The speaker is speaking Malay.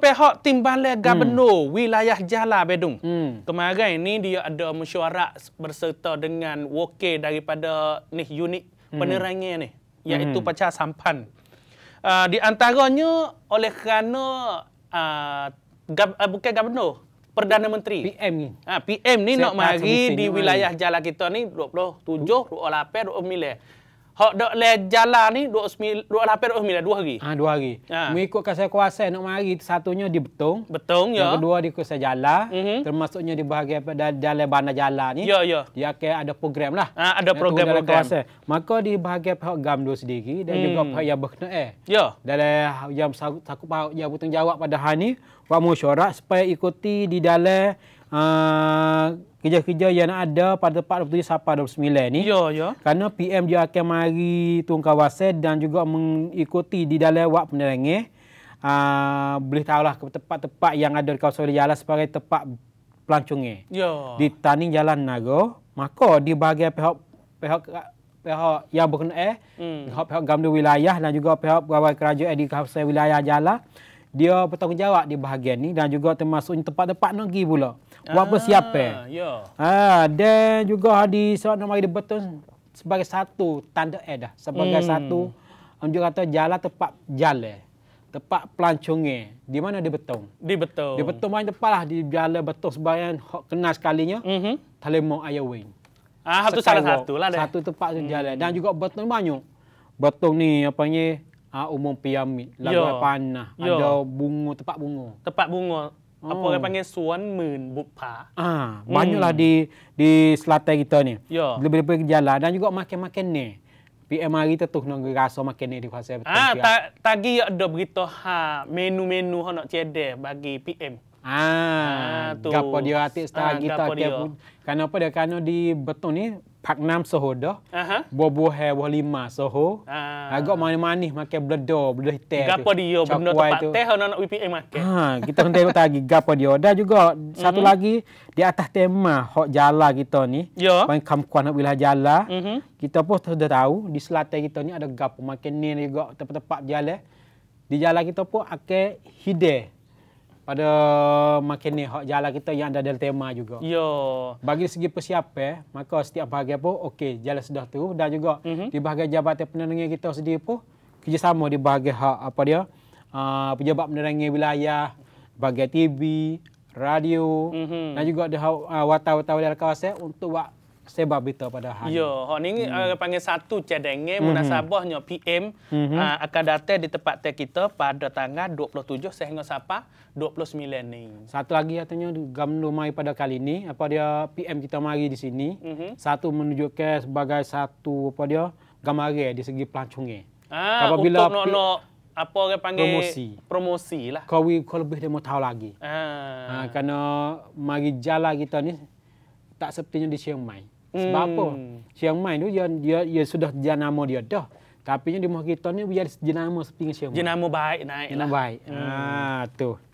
pihak timbalan hmm. gubernur hmm. wilayah Jala Bedung. Hmm. Kemarin ini dia ada mesyuarat berserta dengan wakil daripada ni unit hmm. penerangan ni iaitu hmm. pacar sampan. Uh, di antaranya oleh kerana uh, gab, uh, bukan gubernur Perdana Menteri. PM ni. Ha, PM ni Saya nak mari di wilayah Jala kita ni 27, 28, 29. Hak dak le jalan ni 29 28 29 dua hari. Ah dua hari. Ha. Mengikut kasih kuasa nak mari satunya di Betung. Betung ya. Yang kedua di Kuasa Jala. Mm -hmm. Termasuknya di bahagian pada Jalan Bandar jalan ni. Ya ya. Dia akan ada program lah. Ha, ada program program. Kuasa. Maka di bahagian pihak gam dua sendiri dan hmm. juga pihak ya berkena eh. Ya. Dalam yang takut pihak yang bertanggungjawab pada hari ni buat mesyuarat supaya ikuti di dalam Ah, kerja-kerja uh, yang ada pada tempat 27 sampai 29 ni. Ya, ya. Kerana PM dia akan mari turun kawasan dan juga mengikuti di dalam wak penerangnya. Uh, boleh tahulah ke tempat-tempat yang ada di kawasan jalan sebagai tempat pelancongnya. Ya. Di tani jalan naga, maka di bahagian pihak pihak pihak yang berkena eh, hmm. pihak pihak gamdu wilayah dan juga pihak pegawai kerajaan di kawasan wilayah jalan, dia bertanggungjawab di bahagian ni dan juga termasuk tempat-tempat negeri pula buat ah, bersiap eh. Ya. Ah, dan juga hadis saat nama dia betul sebagai satu tanda eh dah. Sebagai hmm. satu, orang juga kata jalan tepat jalan. Tepat pelancongnya. Di mana dia betul? Di betul. Di betul mana tepat lah. Di jalan betul sebab yang kenal sekalinya. Mm -hmm. Talimau Ayawin. Ah, satu salah satu lah deh. Satu tepat tu hmm. jalan. Dan juga betul banyak. Betul ni apa ni? Ah, umum piamid, lagu ya. panah, Yo. Ya. ada bunga, tepat bunga. Tepat bunga. Oh. Apa orang oh. panggil suan mun bukpah. Ah, banyaklah hmm. di di selatan kita ni. Ya. Lebih-lebih jalan dan juga makan-makan ni. PM hari tu tuh nak rasa makan ni di kuasa betul. Ah, ta, tagi ada berita ha menu-menu ha nak cedek bagi PM. Ah, ah, tu. Gapo dia atik setelah ah, kita dia. Pun, kerana apa dia kerana di Beton ni pak nam soho dah. Aha. Buah-buah hai buah lima soho. Ah. Agak manis-manis makan bledo, bledo hitam. Gapo dia benda tempat tu. teh nak nak WPA makan. Ha, kita nanti tengok lagi gapo dia. Dah juga mm-hmm. satu mhm. lagi di atas tema hok jala kita ni. Yo. Ya. Pang kamkuan nak wilayah jala. Mm-hmm. Kita pun sudah tahu di selatan kita ni ada gapo makan ni juga tempat-tempat jala. Di Jala kita pun akan hidup pada makin ni hak jalan kita yang ada dalam tema juga. Yo, Bagi segi persiapan, eh, maka setiap bahagian pun okey, jalan sudah tu dan juga mm-hmm. di bahagian jabatan penerangan kita sendiri pun kerjasama di bahagian hak apa dia? Uh, pejabat penerangan wilayah, bahagian TV, radio mm-hmm. dan juga ada uh, ah, watak-watak dalam kawasan untuk buat sebab itu pada hari. Ya, hari ini hmm. panggil satu cadangan hmm. munasabahnya PM hmm. uh, akan datang di tempat teh kita pada tanggal 27 sehingga siapa? 29 ini. Satu lagi katanya gamlo mai pada kali ini apa dia PM kita mari di sini. Hmm. Satu menunjukkan sebagai satu apa dia gamare di segi pelancongnya. Ah, Apabila untuk no, no apa orang panggil promosi. promosi lah. Kau, kau lebih dia tahu lagi. Ah. Ha, ah, karena mari jalan kita ni tak sepertinya di Chiang Mai. Sebab hmm. apa? Chiang Mai tu dia dia, dia sudah jenama dia dah. Tapi di rumah kita ni biar jenama seperti siang. Mai. Jenama baik naik lah. Jenama baik. Hmm. Ah, tu.